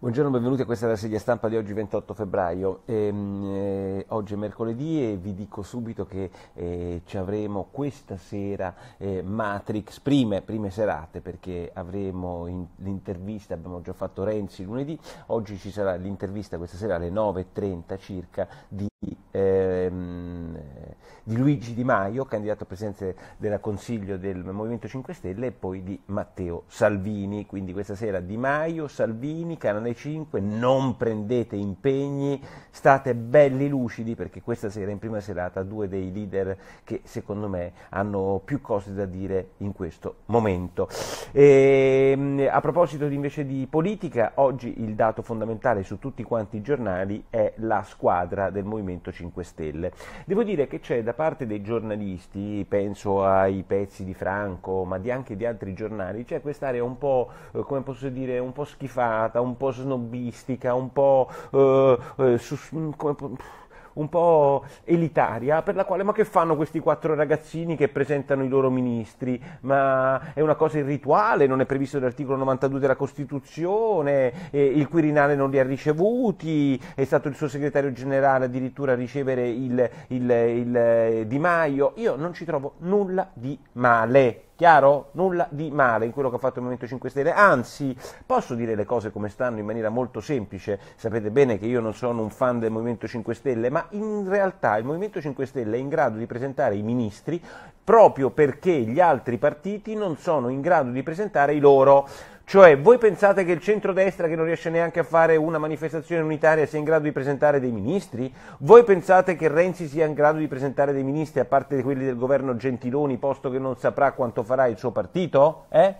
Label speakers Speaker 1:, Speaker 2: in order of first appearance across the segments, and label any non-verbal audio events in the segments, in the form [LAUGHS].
Speaker 1: Buongiorno, benvenuti a questa rassegna stampa di oggi 28 febbraio. Ehm, eh, oggi è mercoledì e vi dico subito che eh, ci avremo questa sera eh, Matrix, prime, prime, serate, perché avremo in, l'intervista, abbiamo già fatto Renzi lunedì, oggi ci sarà l'intervista questa sera alle 9.30 circa di... Ehm, di Luigi Di Maio, candidato a presidente del Consiglio del Movimento 5 Stelle, e poi di Matteo Salvini. Quindi questa sera Di Maio, Salvini, Canale 5, non prendete impegni, state belli lucidi perché questa sera in prima serata due dei leader che secondo me hanno più cose da dire in questo momento. E, ehm, a proposito invece di politica, oggi il dato fondamentale su tutti quanti i giornali è la squadra del Movimento 5 Stelle. Devo dire che c'è da parte dei giornalisti, penso ai pezzi di Franco, ma di anche di altri giornali, c'è quest'area un po', eh, come posso dire, un po' schifata, un po' snobbistica, un po' eh, eh su, come, un po' elitaria, per la quale ma che fanno questi quattro ragazzini che presentano i loro ministri? Ma è una cosa irrituale, non è previsto dall'articolo 92 della Costituzione, eh, il Quirinale non li ha ricevuti, è stato il suo segretario generale addirittura a ricevere il, il, il, il eh, Di Maio. Io non ci trovo nulla di male. Chiaro? Nulla di male in quello che ha fatto il Movimento 5 Stelle, anzi posso dire le cose come stanno in maniera molto semplice, sapete bene che io non sono un fan del Movimento 5 Stelle, ma in realtà il Movimento 5 Stelle è in grado di presentare i ministri proprio perché gli altri partiti non sono in grado di presentare i loro. Cioè, voi pensate che il centrodestra, che non riesce neanche a fare una manifestazione unitaria, sia in grado di presentare dei ministri? Voi pensate che Renzi sia in grado di presentare dei ministri, a parte quelli del governo Gentiloni, posto che non saprà quanto farà il suo partito? Eh?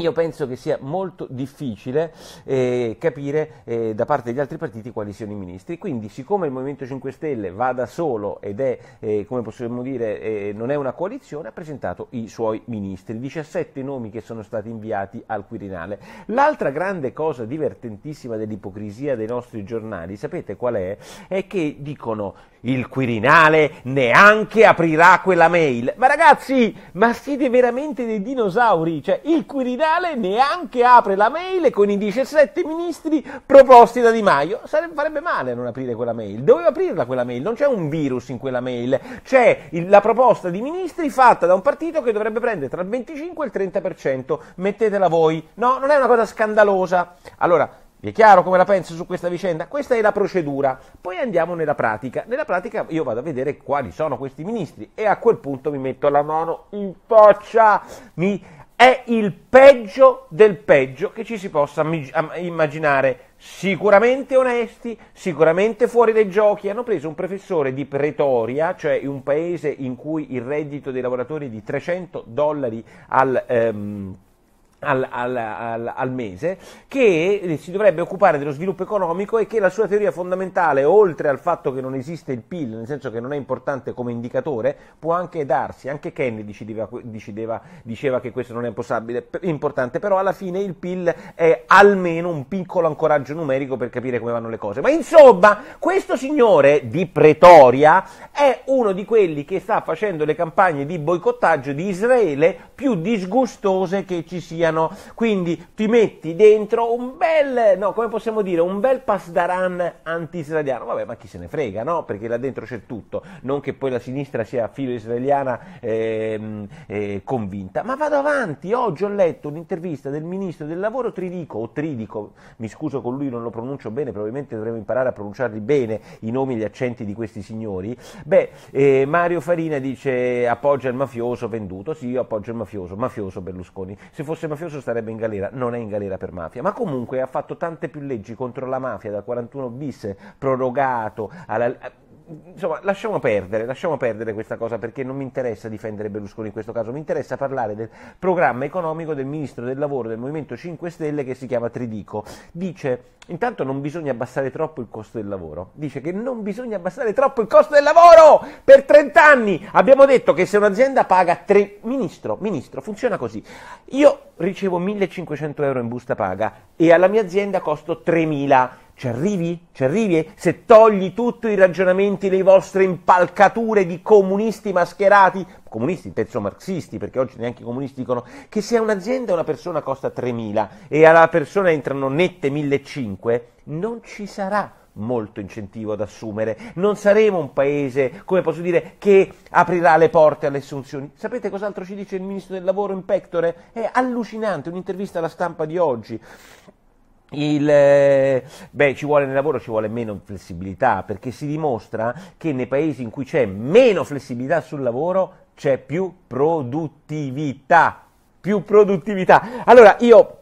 Speaker 1: [LAUGHS] Io penso che sia molto difficile eh, capire eh, da parte degli altri partiti quali siano i ministri, quindi siccome il Movimento 5 Stelle va da solo ed è, eh, come possiamo dire, eh, non è una coalizione, ha presentato i suoi ministri, 17 nomi che sono stati inviati al Quirinale. L'altra grande cosa divertentissima dell'ipocrisia dei nostri giornali, sapete qual è? È che dicono il Quirinale neanche aprirà quella mail. Ma ragazzi, ma siete veramente dei dinosauri? Cioè, il Quirinale neanche apre la mail con i 17 ministri proposti da Di Maio. Sarebbe, farebbe male non aprire quella mail. Doveva aprirla quella mail, non c'è un virus in quella mail. C'è il, la proposta di ministri fatta da un partito che dovrebbe prendere tra il 25 e il 30%. Mettetela voi. No, non è una cosa scandalosa. Allora, vi è chiaro come la penso su questa vicenda? Questa è la procedura. Poi andiamo nella pratica. Nella pratica io vado a vedere quali sono questi ministri e a quel punto mi metto la mano in faccia. Mi... È il peggio del peggio che ci si possa immaginare. Sicuramente onesti, sicuramente fuori dai giochi. Hanno preso un professore di Pretoria, cioè un paese in cui il reddito dei lavoratori è di 300 dollari al... Ehm, al, al, al, al, mese, che si dovrebbe occupare dello sviluppo economico e che la sua teoria fondamentale, oltre al fatto che non esiste il PIL, nel senso che non è importante come indicatore, può anche darsi, anche Kennedy diceva, diceva, diceva che questo non è importante, però alla fine il PIL è almeno un piccolo ancoraggio numerico per capire come vanno le cose. Ma insomma, questo signore di Pretoria è uno di quelli che sta facendo le campagne di boicottaggio di Israele più disgustose che ci siano cambiano, quindi ti metti dentro un bel, no, come possiamo dire, un bel pasdaran anti-israeliano, vabbè, ma chi se ne frega, no? Perché là dentro c'è tutto, non che poi la sinistra sia filo israeliana eh, eh, convinta, ma vado avanti, oggi ho letto un'intervista del ministro del lavoro Tridico, o Tridico, mi scuso con lui, non lo pronuncio bene, probabilmente dovremmo imparare a pronunciarli bene i nomi e gli accenti di questi signori, beh, eh, Mario Farina dice appoggia il mafioso venduto, sì, io appoggio il mafioso, mafioso Berlusconi, se fosse mafioso mafioso starebbe in galera, non è in galera per mafia, ma comunque ha fatto tante più leggi contro la mafia dal 41 bis prorogato alla insomma, lasciamo perdere, lasciamo perdere, questa cosa perché non mi interessa difendere Berlusconi in questo caso, mi interessa parlare del programma economico del ministro del lavoro del Movimento 5 Stelle che si chiama Tridico. Dice intanto non bisogna abbassare troppo il costo del lavoro, dice che non bisogna abbassare troppo il costo del lavoro per 30 anni. Abbiamo detto che se un'azienda paga 3 ministro, ministro, funziona così. Io ricevo 1500 euro in busta paga e alla mia azienda costo 3000 ci arrivi? Ci arrivi? Se togli tutti i ragionamenti, le vostre impalcature di comunisti mascherati, comunisti, penso marxisti, perché oggi neanche i comunisti dicono che se a un'azienda una persona costa 3.000 e alla persona entrano nette 1.500, non ci sarà molto incentivo ad assumere. Non saremo un paese, come posso dire, che aprirà le porte alle assunzioni. Sapete cos'altro ci dice il ministro del lavoro in pectore? È allucinante un'intervista alla stampa di oggi. Il, eh, beh, ci vuole nel lavoro, ci vuole meno flessibilità, perché si dimostra che nei paesi in cui c'è meno flessibilità sul lavoro c'è più produttività. Più produttività. Allora, io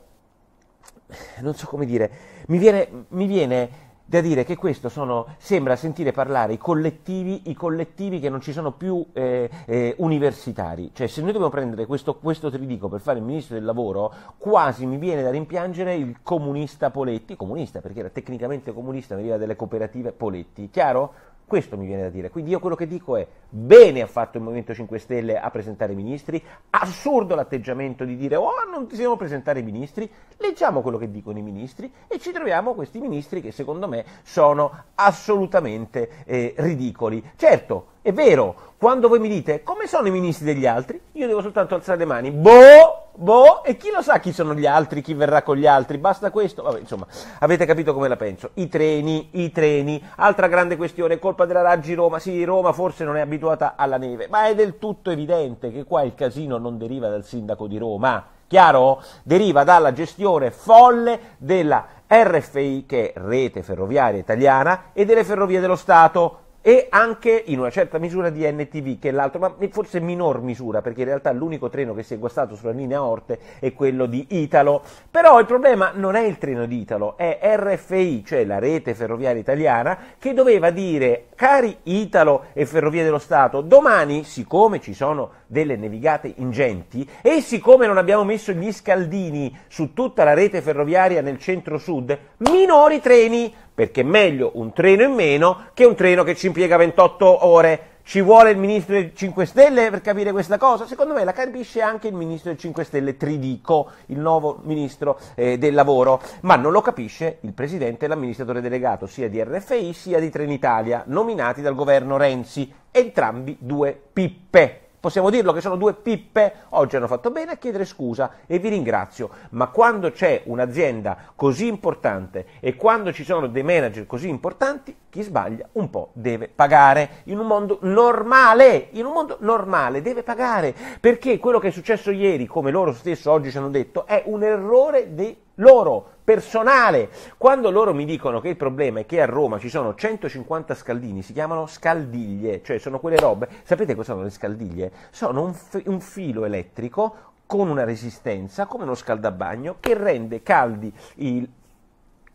Speaker 1: non so come dire, mi viene, mi viene da dire che questo sono, sembra sentire parlare i collettivi, i collettivi, che non ci sono più eh, eh, universitari. Cioè, se noi dobbiamo prendere questo, questo tridico per fare il ministro del lavoro, quasi mi viene da rimpiangere il comunista Poletti, comunista perché era tecnicamente comunista, veniva dalle cooperative Poletti, chiaro? Questo mi viene da dire. Quindi io quello che dico è bene ha fatto il Movimento 5 Stelle a presentare i ministri, assurdo l'atteggiamento di dire oh non ti siamo presentare i ministri, leggiamo quello che dicono i ministri e ci troviamo questi ministri che secondo me sono assolutamente eh, ridicoli. Certo, è vero, quando voi mi dite come sono i ministri degli altri, io devo soltanto alzare le mani, boh! Boh, e chi lo sa chi sono gli altri, chi verrà con gli altri, basta questo. Vabbè, insomma, avete capito come la penso. I treni, i treni. Altra grande questione, colpa della Raggi Roma. Sì, Roma forse non è abituata alla neve, ma è del tutto evidente che qua il casino non deriva dal sindaco di Roma. Chiaro? Deriva dalla gestione folle della RFI, che è Rete Ferroviaria Italiana, e delle Ferrovie dello Stato e anche in una certa misura di NTV, che è l'altro, ma forse minor misura, perché in realtà l'unico treno che si è guastato sulla linea Orte è quello di Italo. Però il problema non è il treno di Italo, è RFI, cioè la rete ferroviaria italiana, che doveva dire, cari Italo e Ferrovie dello Stato, domani, siccome ci sono delle nevicate ingenti e siccome non abbiamo messo gli scaldini su tutta la rete ferroviaria nel centro-sud, minori treni, perché è meglio un treno in meno che un treno che ci impiega 28 ore. Ci vuole il ministro del 5 Stelle per capire questa cosa? Secondo me la capisce anche il ministro del 5 Stelle Tridico, il nuovo ministro eh, del lavoro, ma non lo capisce il presidente e l'amministratore delegato sia di RFI sia di Trenitalia, nominati dal governo Renzi, entrambi due pippe. Possiamo dirlo che sono due pippe, oggi hanno fatto bene a chiedere scusa e vi ringrazio, ma quando c'è un'azienda così importante e quando ci sono dei manager così importanti, chi sbaglia un po' deve pagare. In un mondo normale, in un mondo normale deve pagare, perché quello che è successo ieri, come loro stesso oggi ci hanno detto, è un errore dei loro, personale. Quando loro mi dicono che il problema è che a Roma ci sono 150 scaldini, si chiamano scaldiglie, cioè sono quelle robe, sapete cosa sono le scaldiglie? Sono un, f- un filo elettrico con una resistenza, come uno scaldabagno, che rende caldi il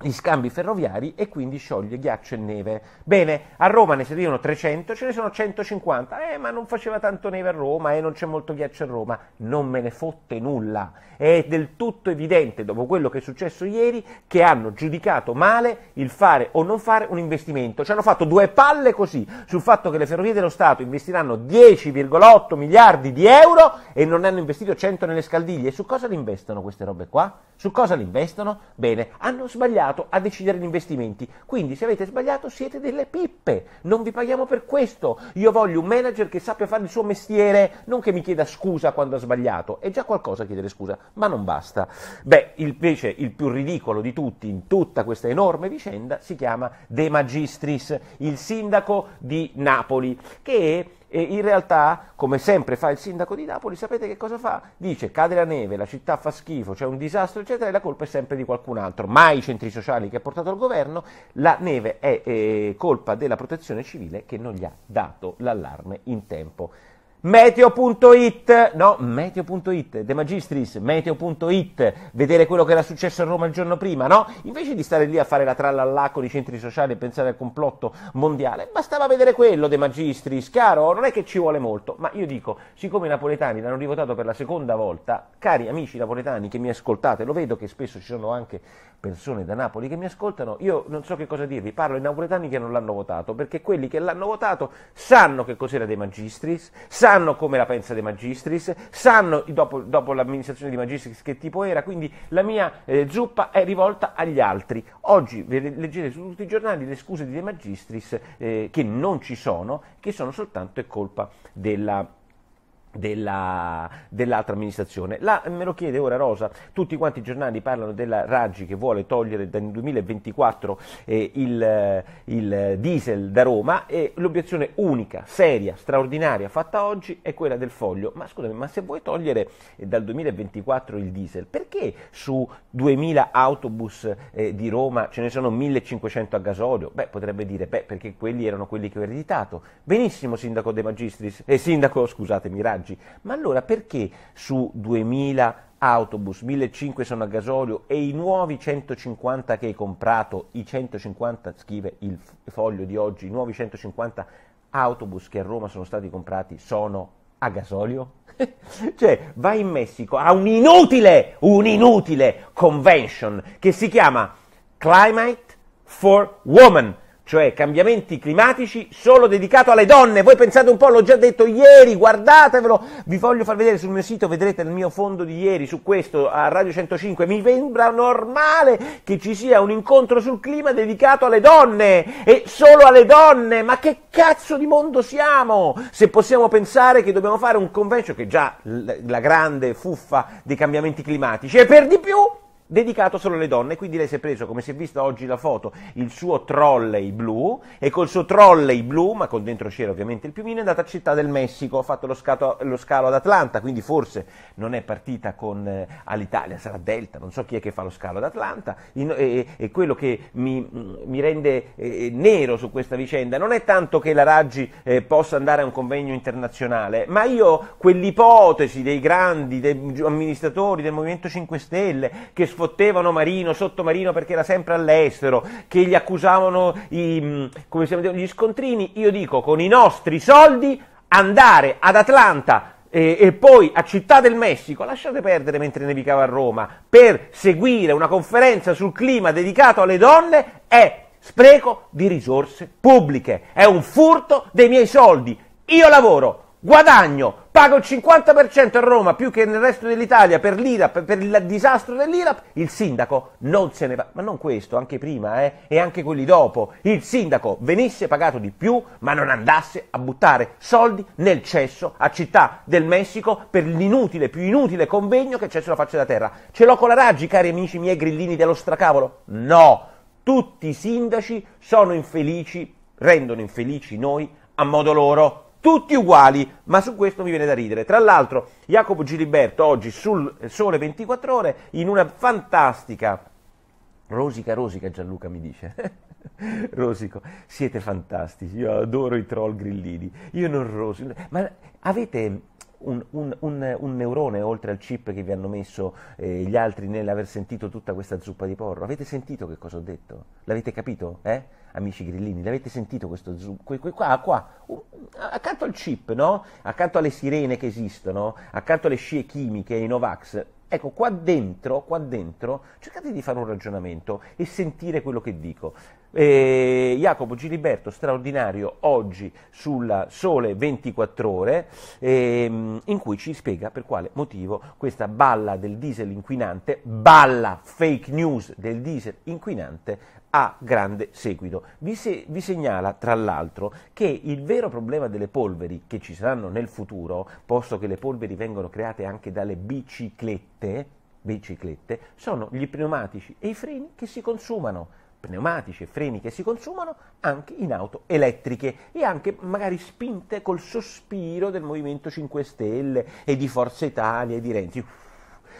Speaker 1: gli scambi ferroviari e quindi scioglie ghiaccio e neve. Bene, a Roma ne servivano 300, ce ne sono 150. Eh, ma non faceva tanto neve a Roma e eh, non c'è molto ghiaccio a Roma. Non me ne fotte nulla. È del tutto evidente, dopo quello che è successo ieri, che hanno giudicato male il fare o non fare un investimento. Ci hanno fatto due palle così sul fatto che le ferrovie dello Stato investiranno 10,8 miliardi di euro e non ne hanno investito 100 nelle scaldiglie. Su cosa li investono queste robe qua? Su cosa li investono? Bene, hanno sbagliato mandato a decidere gli investimenti. Quindi se avete sbagliato siete delle pippe, non vi paghiamo per questo. Io voglio un manager che sappia fare il suo mestiere, non che mi chieda scusa quando ha sbagliato. È già qualcosa chiedere scusa, ma non basta. Beh, invece il più ridicolo di tutti in tutta questa enorme vicenda si chiama De Magistris, il sindaco di Napoli, che e in realtà, come sempre fa il sindaco di Napoli, sapete che cosa fa? Dice cade la neve, la città fa schifo, c'è un disastro, eccetera, e la colpa è sempre di qualcun altro, mai i centri sociali che ha portato al governo, la neve è eh, colpa della protezione civile che non gli ha dato l'allarme in tempo. Meteo.it, no, meteo.it, De Magistris, meteo.it, vedere quello che era successo a Roma il giorno prima, no? Invece di stare lì a fare la tralla all'acqua di centri sociali e pensare al complotto mondiale, bastava vedere quello, De Magistris, caro, non è che ci vuole molto, ma io dico, siccome i napoletani l'hanno rivotato per la seconda volta, cari amici napoletani che mi ascoltate, lo vedo che spesso ci sono anche persone da Napoli che mi ascoltano, io non so che cosa dirvi, parlo ai napoletani che non l'hanno votato, perché quelli che l'hanno votato sanno che cos'era De Magistris, sanno come la pensa De Magistris, sanno dopo, dopo l'amministrazione di Magistris che tipo era, quindi la mia eh, zuppa è rivolta agli altri. Oggi leggete su tutti i giornali le scuse di De Magistris eh, che non ci sono, che sono soltanto colpa della della, dell'altra amministrazione. La, me lo chiede ora Rosa, tutti quanti i giornali parlano della Raggi che vuole togliere dal 2024 eh, il, eh, il, diesel da Roma e l'obiezione unica, seria, straordinaria fatta oggi è quella del foglio. Ma scusami, ma se vuoi togliere eh, dal 2024 il diesel, perché su 2000 autobus eh, di Roma ce ne sono 1500 a gasolio? Beh, potrebbe dire, beh, perché quelli erano quelli che ho ereditato. Benissimo, sindaco De Magistris, eh, sindaco, scusatemi, Raggi ingaggi. Ma allora perché su 2000 autobus, 1500 sono a gasolio e i nuovi 150 che hai comprato, i 150, scrive il foglio di oggi, i nuovi 150 autobus che a Roma sono stati comprati sono a gasolio? [LAUGHS] cioè, vai in Messico a un inutile, un inutile convention che si chiama Climate for Women, cioè cambiamenti climatici, solo dedicato alle donne. Voi pensate un po', l'ho già detto ieri, guardatevelo, vi voglio far vedere sul mio sito, vedrete il mio fondo di ieri su questo a Radio 105. Mi sembra normale che ci sia un incontro sul clima dedicato alle donne e solo alle donne. Ma che cazzo di mondo siamo? Se possiamo pensare che dobbiamo fare un convention che è già la grande fuffa dei cambiamenti climatici e per di più dedicato solo alle donne, quindi lei si è preso, come si è vista oggi la foto, il suo trolley blu e col suo trolley blu, ma con dentro c'era ovviamente il piumino, è andata a Città del Messico, ha fatto lo, scato, lo scalo ad Atlanta, quindi forse non è partita con eh, all'Italia, sarà Delta, non so chi è che fa lo scalo ad Atlanta, in, e, e, quello che mi, mi rende eh, eh nero su questa vicenda non è tanto che la Raggi eh, possa andare a un convegno internazionale, ma io quell'ipotesi dei grandi, dei amministratori del Movimento 5 Stelle che sfruttano fottevano Marino, Sottomarino perché era sempre all'estero, che gli accusavano i, mm, chiama, gli scontrini, io dico con i nostri soldi andare ad Atlanta e, e, poi a Città del Messico, lasciate perdere mentre nevicava a Roma, per seguire una conferenza sul clima dedicato alle donne è spreco di risorse pubbliche, è un furto dei miei soldi. Io lavoro, guadagno, paga il 50% a Roma più che nel resto dell'Italia per l'IRAP, per il disastro dell'IRAP, il sindaco non se ne va. Ma non questo, anche prima eh, e anche quelli dopo. Il sindaco venisse pagato di più ma non andasse a buttare soldi nel cesso a Città del Messico per l'inutile, più inutile convegno che c'è sulla faccia della terra. Ce l'ho con la Raggi, cari amici miei grillini dello stracavolo? No! Tutti i sindaci sono infelici, rendono infelici noi a modo loro tutti uguali, ma su questo mi viene da ridere. Tra l'altro, Jacopo Giliberto oggi sul Sole 24 Ore in una fantastica rosica rosica Gianluca mi dice. [LAUGHS] Rosico, siete fantastici, io adoro i troll grillini. Io non rosico, ma avete un, un, un, un, neurone oltre al chip che vi hanno messo eh, gli altri nell'aver sentito tutta questa zuppa di porro. Avete sentito che cosa ho detto? L'avete capito? Eh? Amici grillini, l'avete sentito questo zuppo? Qua, qua, accanto al chip, no? Accanto alle sirene che esistono, accanto alle scie chimiche, ai Novax, Ecco, qua dentro, qua dentro, cercate di fare un ragionamento e sentire quello che dico. Eh, Jacopo Giliberto, straordinario, oggi sulla Sole 24 Ore, ehm, in cui ci spiega per quale motivo questa balla del diesel inquinante, balla fake news del diesel inquinante, ha grande seguito. Vi, se, vi segnala, tra l'altro, che il vero problema delle polveri, che ci saranno nel futuro, posto che le polveri vengono create anche dalle biciclette, biciclette sono gli pneumatici e i freni che si consumano pneumatici e freni che si consumano anche in auto elettriche e anche magari spinte col sospiro del Movimento 5 Stelle e di Forza Italia e di Renzi.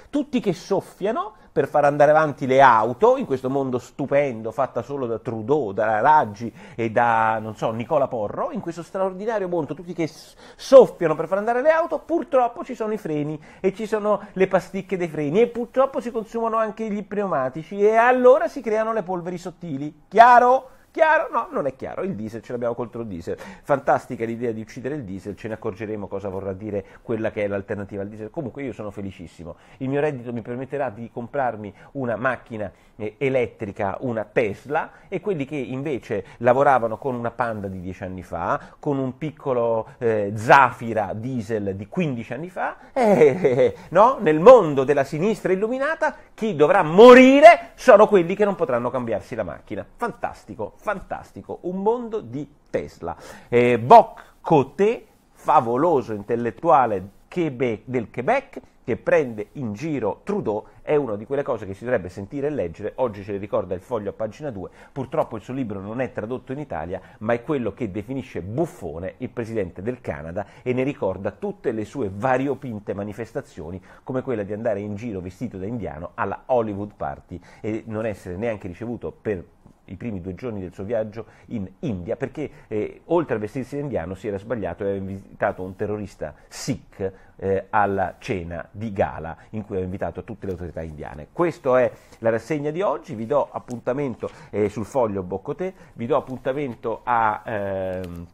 Speaker 1: Tutti che soffiano per far andare avanti le auto in questo mondo stupendo fatta solo da Trudeau, da Raggi e da, non so, Nicola Porro, in questo straordinario mondo tutti che soffiano per far andare le auto, purtroppo ci sono i freni e ci sono le pasticche dei freni e purtroppo si consumano anche gli pneumatici e allora si creano le polveri sottili. Chiaro? Chiaro? No, non è chiaro. Il diesel ce l'abbiamo contro il diesel. Fantastica l'idea di uccidere il diesel, ce ne accorgeremo cosa vorrà dire quella che è l'alternativa al diesel. Comunque io sono felicissimo. Il mio reddito mi permetterà di comprarmi una macchina eh, elettrica, una Tesla, e quelli che invece lavoravano con una Panda di 10 anni fa, con un piccolo eh, Zafira diesel di 15 anni fa, eh, eh, eh, no? nel mondo della sinistra illuminata, chi dovrà morire sono quelli che non potranno cambiarsi la macchina. Fantastico, fantastico, un mondo di Tesla. Eh, Boc Coté, favoloso intellettuale Quebec, del Quebec, che prende in giro Trudeau, è una di quelle cose che si dovrebbe sentire e leggere, oggi ce le ricorda il foglio a pagina 2, purtroppo il suo libro non è tradotto in Italia, ma è quello che definisce buffone il presidente del Canada e ne ricorda tutte le sue variopinte manifestazioni, come quella di andare in giro vestito da indiano alla Hollywood Party e non essere neanche ricevuto per i primi due giorni del suo viaggio in India perché eh, oltre a vestirsi da indiano si era sbagliato e aveva invitato un terrorista sikh eh, alla cena di gala in cui aveva invitato tutte le autorità indiane. Questa è la rassegna di oggi, vi do appuntamento eh, sul foglio Boccotè, vi do appuntamento a... Ehm,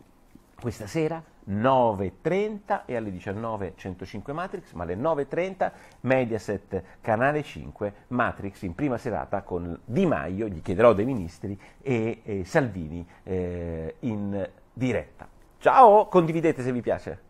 Speaker 1: questa sera 9.30 e alle 19.105 Matrix, ma alle 9.30 Mediaset Canale 5 Matrix in prima serata con Di Maio, gli chiederò dei ministri, e, e Salvini eh, in diretta. Ciao, condividete se vi piace.